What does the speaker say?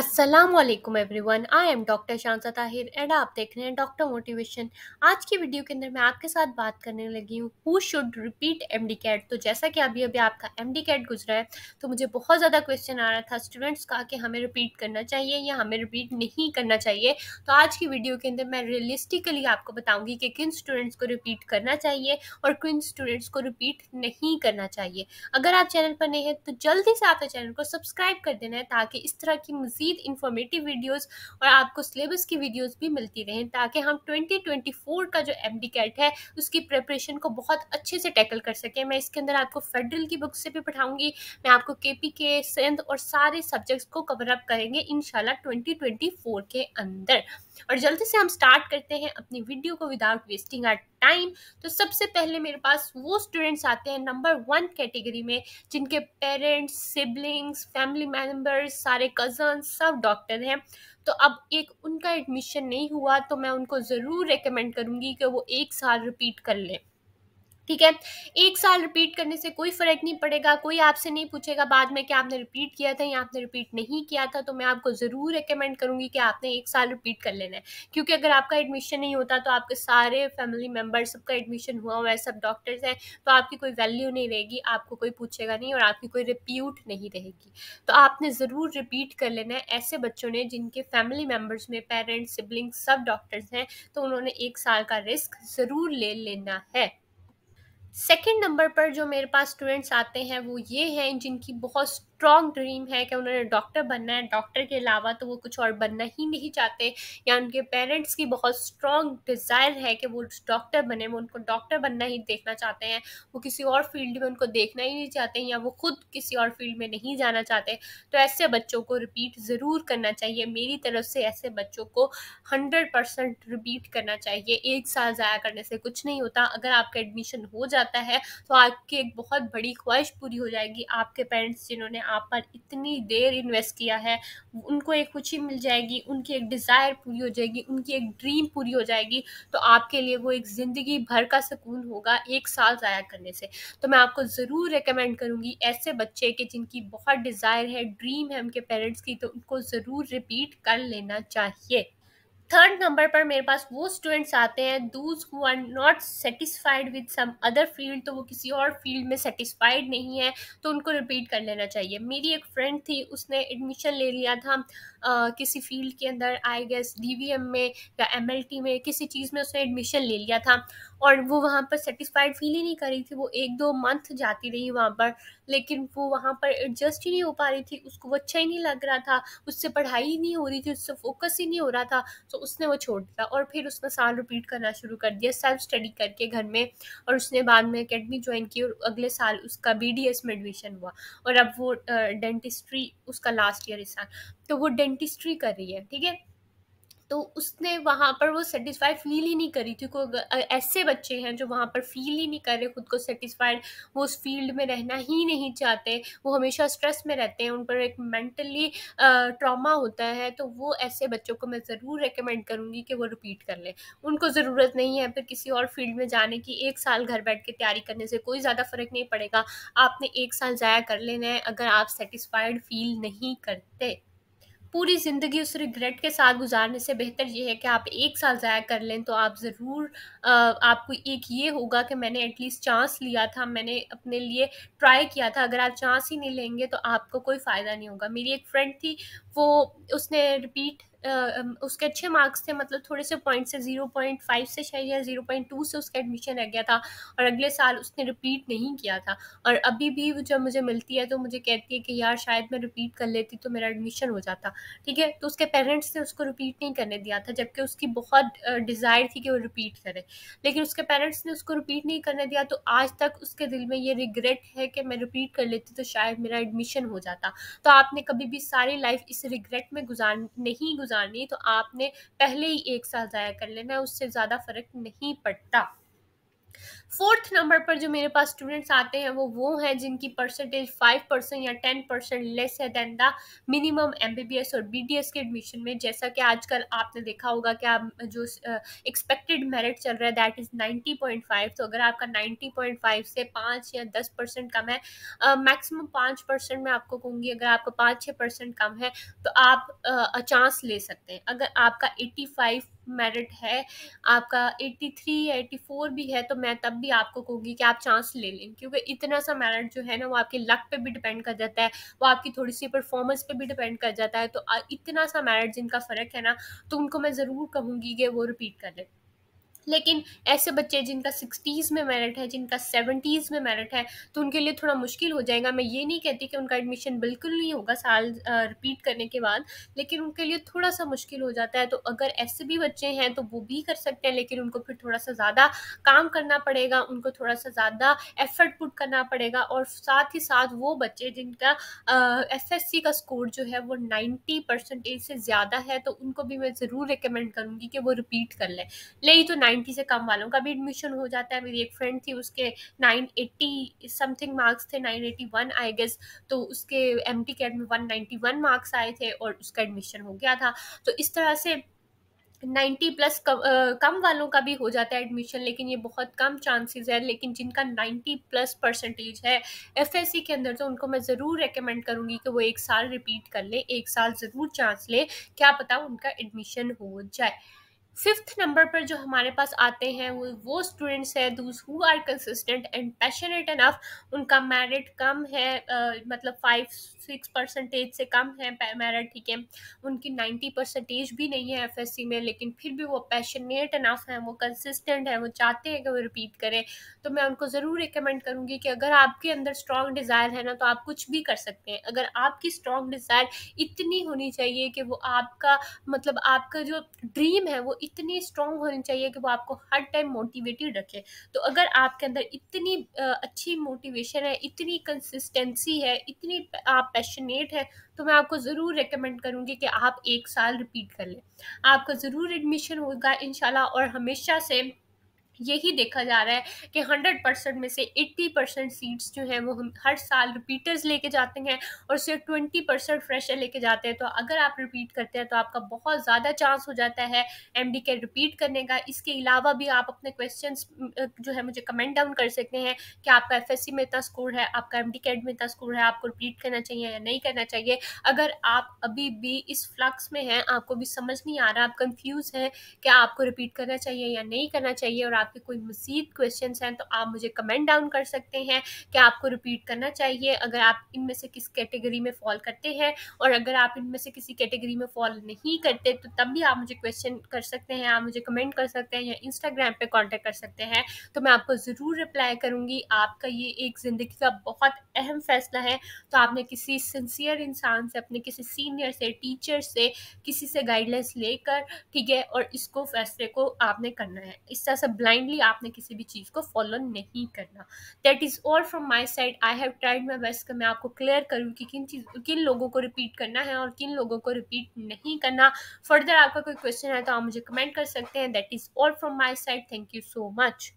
Aslam everyone I am doctor Shansa Tahir and आप देख रहे हैं डॉक्टर मोटिवेशन आज की वीडियो के अंदर मैं आपके साथ बात करने लगी हूँ who should repeat M D CAT तो जैसा कि अभी अभी आपका एम डी कैट गुजरा है तो मुझे बहुत ज़्यादा क्वेश्चन आ रहा था स्टूडेंट्स का कि हमें रिपीट करना चाहिए या हमें रिपीट नहीं करना चाहिए तो आज की वीडियो के अंदर मैं रियलिस्टिकली आपको बताऊँगी कि किन स्टूडेंट्स को रिपीट करना चाहिए और किन स्टूडेंट्स को रिपीट नहीं करना चाहिए अगर आप चैनल पर नहीं हैं तो जल्दी से आपके चैनल को सब्सक्राइब कर देना है ताकि इस तरह की मजीद मज़ीद इंफॉर्मेटिव वीडियोस और आपको सिलेबस की वीडियोस भी मिलती रहें ताकि हम 2024 का जो एम कैट है उसकी प्रेपरेशन को बहुत अच्छे से टैकल कर सकें मैं इसके अंदर आपको फेडरल की बुक से भी पढ़ाऊँगी मैं आपको के पी के सिंध और सारे सब्जेक्ट्स को कवरअप करेंगे इन ट्वेंटी के अंदर और जल्दी से हम स्टार्ट करते हैं अपनी वीडियो को विदाउट वेस्टिंग आर टाइम तो सबसे पहले मेरे पास वो स्टूडेंट्स आते हैं नंबर वन कैटेगरी में जिनके पेरेंट्स सिबलिंग्स फैमिली मेम्बर्स सारे कज़न सब डॉक्टर हैं तो अब एक उनका एडमिशन नहीं हुआ तो मैं उनको ज़रूर रिकमेंड करूँगी कि वो एक साल रिपीट कर लें ठीक है एक साल रिपीट करने से कोई फ़र्क नहीं पड़ेगा कोई आपसे नहीं पूछेगा बाद में कि आपने रिपीट किया था या आपने रिपीट नहीं किया था तो मैं आपको ज़रूर रिकमेंड करूँगी कि आपने एक साल रिपीट कर लेना है क्योंकि अगर आपका एडमिशन नहीं होता तो आपके सारे फैमिली मेम्बर सबका एडमिशन हुआ हुआ है सब डॉक्टर्स हैं तो आपकी कोई वैल्यू नहीं रहेगी आपको कोई पूछेगा नहीं और आपकी कोई रिप्यूट नहीं रहेगी तो आपने ज़रूर रिपीट कर लेना है ऐसे बच्चों ने जिनके फैमिली मेम्बर्स में पेरेंट्स सिबलिंग्स सब डॉक्टर्स हैं तो उन्होंने एक साल का रिस्क ज़रूर ले लेना है सेकेंड नंबर पर जो मेरे पास स्टूडेंट्स आते हैं वो ये हैं जिनकी बहुत स्ट्रॉन्ग ड्रीम है कि उन्होंने डॉक्टर बनना है डॉक्टर के अलावा तो वो कुछ और बनना ही नहीं चाहते या उनके पेरेंट्स की बहुत स्ट्रॉन्ग डिज़ायर है कि वो डॉक्टर बने वो उनको डॉक्टर बनना ही देखना चाहते हैं वो किसी और फील्ड में उनको देखना ही नहीं चाहते या वो खुद किसी और फील्ड में नहीं जाना चाहते तो ऐसे बच्चों को रिपीट ज़रूर करना चाहिए मेरी तरफ से ऐसे बच्चों को हंड्रेड परसेंट रिपीट करना चाहिए एक साल ज़ाया करने से कुछ नहीं होता अगर आपका एडमिशन हो जाता है तो आपकी एक बहुत बड़ी ख्वाहिश पूरी हो जाएगी आपके पेरेंट्स जिन्होंने आप पर इतनी देर इन्वेस्ट किया है उनको एक खुशी मिल जाएगी उनकी एक डिज़ायर पूरी हो जाएगी उनकी एक ड्रीम पूरी हो जाएगी तो आपके लिए वो एक ज़िंदगी भर का सुकून होगा एक साल ज़ाया करने से तो मैं आपको ज़रूर रिकमेंड करूँगी ऐसे बच्चे के जिनकी बहुत डिज़ायर है ड्रीम है उनके पेरेंट्स की तो उनको ज़रूर रिपीट कर लेना चाहिए थर्ड नंबर पर मेरे पास वो स्टूडेंट्स आते हैं those who are not satisfied with some other field तो वो किसी और फील्ड में सेटिस्फाइड नहीं है तो उनको रिपीट कर लेना चाहिए मेरी एक फ्रेंड थी उसने एडमिशन ले लिया था किसी फील्ड के अंदर आई गेस डी में या एम में किसी चीज़ में उसने एडमिशन ले लिया था और वो वहाँ पर सेटिस्फाइड फील ही नहीं कर रही थी वो एक दो मंथ जाती रही वहाँ पर लेकिन वो वहाँ पर एडजस्ट ही नहीं हो पा रही थी उसको वो अच्छा ही नहीं लग रहा था उससे पढ़ाई ही नहीं हो रही थी उससे फोकस ही नहीं हो रहा था तो उसने वो छोड़ दिया और फिर उसने साल रिपीट करना शुरू कर दिया सेल्फ स्टडी करके घर में और उसने बाद में अकेडमी ज्वाइन की और अगले साल उसका बी में एडमिशन हुआ और अब वो डेंटिस्ट्री उसका लास्ट ईयर इस साल तो वो डेंटिस्ट्री कर रही है ठीक है तो उसने वहाँ पर वो सेटिस्फाई फील ही नहीं करी थी को ऐसे बच्चे हैं जो वहाँ पर फील ही नहीं कर रहे खुद को सेटिस्फाइड वो उस फील्ड में रहना ही नहीं चाहते वो हमेशा स्ट्रेस में रहते हैं उन पर एक मेंटली ट्रॉमा होता है तो वो ऐसे बच्चों को मैं ज़रूर रिकमेंड करूँगी कि वो रिपीट कर लें उनको ज़रूरत नहीं है फिर किसी और फील्ड में जाने की एक साल घर बैठ के तैयारी करने से कोई ज़्यादा फ़र्क नहीं पड़ेगा आपने एक साल ज़ाया कर लेना है अगर आप सेटिस्फाइड फील नहीं करते पूरी ज़िंदगी उस रिग्रेट के साथ गुजारने से बेहतर ये है कि आप एक साल ज़ाया कर लें तो आप ज़रूर आपको एक ये होगा कि मैंने एटलीस्ट चांस लिया था मैंने अपने लिए ट्राई किया था अगर आप चांस ही नहीं लेंगे तो आपको कोई फ़ायदा नहीं होगा मेरी एक फ्रेंड थी वो उसने रिपीट उसके अच्छे मार्क्स थे मतलब थोड़े से पॉइंट से ज़ीरो पॉइंट फाइव से शायद या ज़ीरो पॉइंट टू से उसका एडमिशन रह गया था और अगले साल उसने रिपीट नहीं किया था और अभी भी जब मुझे मिलती है तो मुझे कहती है कि यार शायद मैं रिपीट कर लेती तो मेरा एडमिशन हो जाता ठीक है तो उसके पेरेंट्स ने उसको रिपीट नहीं करने दिया था जबकि उसकी बहुत डिज़ायर थी कि वो रिपीट करे लेकिन उसके पेरेंट्स ने उसको रिपीट नहीं करने दिया तो आज तक उसके दिल में ये रिग्रेट है कि मैं रिपीट कर लेती तो शायद मेरा एडमिशन हो जाता तो आपने कभी भी सारी लाइफ इस रिग्रेट में गुजार नहीं गुजार गुजारनी तो आपने पहले ही एक साल ज़ाया कर लेना है उससे ज़्यादा फ़र्क नहीं पड़ता फोर्थ नंबर पर जो मेरे पास स्टूडेंट्स आते हैं वो वो हैं जिनकी परसेंटेज फाइव परसेंट या टेन परसेंट लेस है than the minimum M B B S और बी डी एस के एडमिशन में जैसा कि आजकल आपने देखा होगा कि आप जो एक्सपेक्टेड मेरिट चल रहा है that is ninety point five तो अगर आपका नाइन्टी पॉइंट फाइव से पाँच या दस परसेंट कम है मैक्सिमम पाँच परसेंट मैं आपको कहूँगी अगर आपका पाँच छः परसेंट कम है तो आप चांस ले सकते हैं अगर आपका एट्टी फाइव मेरिट है आपका एट्टी थ्री या एट्टी फोर भी है तो मैं तब भी आपको कहूँगी कि आप चांस ले लें क्योंकि इतना सा मैरिट जो है ना वो आपके लक पे भी डिपेंड कर जाता है वो आपकी थोड़ी सी परफॉर्मेंस पे भी डिपेंड कर जाता है तो इतना सा मैरिट जिनका फ़र्क है ना तो उनको मैं ज़रूर कहूँगी कि वो रिपीट कर लें लेकिन ऐसे बच्चे जिनका सिक्सटीज़ में मेरिट है जिनका सेवेंटीज़ में मेरिट है तो उनके लिए थोड़ा मुश्किल हो जाएगा मैं ये नहीं कहती कि उनका एडमिशन बिल्कुल नहीं होगा साल रिपीट करने के बाद लेकिन उनके लिए थोड़ा सा मुश्किल हो जाता है तो अगर ऐसे भी बच्चे हैं तो वो भी कर सकते हैं लेकिन उनको फिर थोड़ा सा ज़्यादा काम करना पड़ेगा उनको थोड़ा सा ज़्यादा एफर्ट पुट करना पड़ेगा और साथ ही साथ वो बच्चे जिनका एफ एस सी का स्कोर जो है वो नाइन्टी परसेंटेज से ज़्यादा है तो उनको भी मैं ज़रूर रिकमेंड करूँगी कि वो रिपीट कर लें नहीं तो नाइन्टी से कम वालों का भी एडमिशन हो जाता है मेरी एक फ्रेंड थी उसके नाइन एट्टी समथिंग मार्क्स थे nine eighty one I guess तो उसके एम टी कैट में वन नाइन्टी वन मार्क्स आए थे और उसका एडमिशन हो गया था तो इस तरह से नाइन्टी प्लस कम, आ, कम वालों का भी हो जाता है एडमिशन लेकिन ये बहुत कम चांसेस है लेकिन जिनका नाइन्टी प्लस परसेंटेज है एफएससी के अंदर तो उनको मैं ज़रूर रेकमेंड करूँगी कि वो एक साल रिपीट कर ले एक साल ज़रूर चांस ले क्या पता उनका एडमिशन हो जाए फिफ्थ नंबर पर जो हमारे पास आते हैं वो वो स्टूडेंट्स हैं those who are consistent and passionate enough उनका मेरिट कम है आ, मतलब फाइव सिक्स परसेंटेज से कम है मेरिट ठीक है उनकी नाइन्टी परसेंटेज भी नहीं है एफएससी में लेकिन फिर भी वो पैशनेट इनफ हैं वो कंसिस्टेंट हैं वो चाहते हैं कि वो रिपीट करें तो मैं उनको ज़रूर रिकमेंड करूँगी कि अगर आपके अंदर स्ट्रॉन्ग डिज़ायर है ना तो आप कुछ भी कर सकते हैं अगर आपकी स्ट्रॉन्ग डिज़ायर इतनी होनी चाहिए कि वो आपका मतलब आपका जो ड्रीम है वो इतनी स्ट्रांग होनी चाहिए कि वो आपको हर टाइम मोटिवेटेड रखे तो अगर आपके अंदर इतनी अच्छी मोटिवेशन है इतनी कंसिस्टेंसी है इतनी आप पैशनेट है तो मैं आपको ज़रूर रिकमेंड करूँगी कि आप एक साल रिपीट कर लें आपका ज़रूर एडमिशन होगा इन और हमेशा से यही देखा जा रहा है कि हंड्रेड परसेंट में से एट्टी परसेंट सीट्स जो हैं वो हम हर साल रिपीटर्स लेके जाते हैं और सिर्फ ट्वेंटी परसेंट फ्रेशर लेके जाते हैं तो अगर आप रिपीट करते हैं तो आपका बहुत ज़्यादा चांस हो जाता है एम के रिपीट करने का इसके अलावा भी आप अपने क्वेश्चन जो है मुझे कमेंट डाउन कर सकते हैं कि आपका एफ में इतना स्कोर है आपका एम में इतना स्कोर है आपको रिपीट करना चाहिए या नहीं करना चाहिए अगर आप अभी भी इस फ्लक्स में हैं आपको भी समझ नहीं आ रहा आप कन्फ्यूज़ हैं कि आपको रिपीट करना चाहिए या नहीं करना चाहिए और आप आपके कोई मसीद क्वेश्चन हैं तो आप मुझे कमेंट डाउन कर सकते हैं कि आपको रिपीट करना चाहिए अगर आप इनमें से किस कैटेगरी में फॉल करते हैं और अगर आप इनमें से किसी कैटेगरी में फॉल नहीं करते तो तब भी आप मुझे क्वेश्चन कर सकते हैं आप मुझे कमेंट कर सकते हैं या इंस्टाग्राम पर कॉन्टेक्ट कर सकते हैं तो मैं आपको ज़रूर रिप्लाई करूँगी आपका ये एक ज़िंदगी का बहुत अहम फैसला है तो आपने किसी सिंसियर इंसान से अपने किसी सीनियर से टीचर से किसी से गाइडलाइंस लेकर ठीक है और इसको फैसले को आपने करना है इस तरह से ब्लाइंड ब्लाइंडली आपने किसी भी चीज़ को फॉलो नहीं करना that is all from my side I have tried my best मैं आपको क्लियर करूँ कि किन चीज़ किन लोगों को रिपीट करना है और किन लोगों को रिपीट नहीं करना फर्दर आपका कोई क्वेश्चन है तो आप मुझे कमेंट कर सकते हैं that is all from my side thank you so much